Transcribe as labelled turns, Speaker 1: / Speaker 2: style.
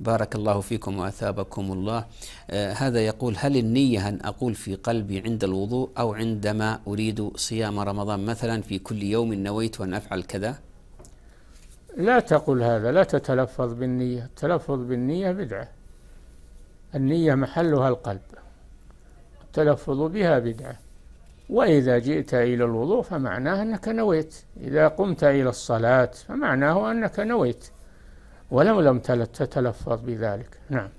Speaker 1: بارك الله فيكم وأثابكم الله آه، هذا يقول هل النية أن أقول في قلبي عند
Speaker 2: الوضوء أو عندما أريد صيام رمضان مثلا في كل يوم نويت أن أفعل كذا
Speaker 3: لا تقل هذا لا تتلفظ بالنية التلفظ بالنية بدعة النية محلها القلب التلفظ بها بدعة وإذا جئت إلى الوضوء فمعناه أنك نويت إذا قمت إلى
Speaker 4: الصلاة فمعناه أنك نويت ولو لم تتلفظ بذلك نعم